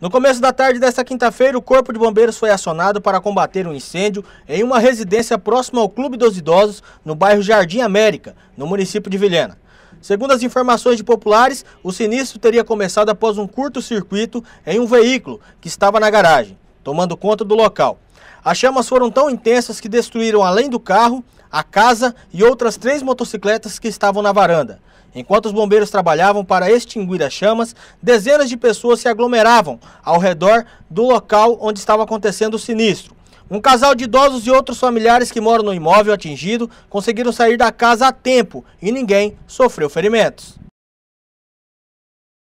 No começo da tarde desta quinta-feira, o Corpo de Bombeiros foi acionado para combater um incêndio em uma residência próxima ao Clube dos Idosos, no bairro Jardim América, no município de Vilhena. Segundo as informações de populares, o sinistro teria começado após um curto-circuito em um veículo que estava na garagem, tomando conta do local. As chamas foram tão intensas que destruíram, além do carro, a casa e outras três motocicletas que estavam na varanda. Enquanto os bombeiros trabalhavam para extinguir as chamas, dezenas de pessoas se aglomeravam ao redor do local onde estava acontecendo o sinistro. Um casal de idosos e outros familiares que moram no imóvel atingido conseguiram sair da casa a tempo e ninguém sofreu ferimentos.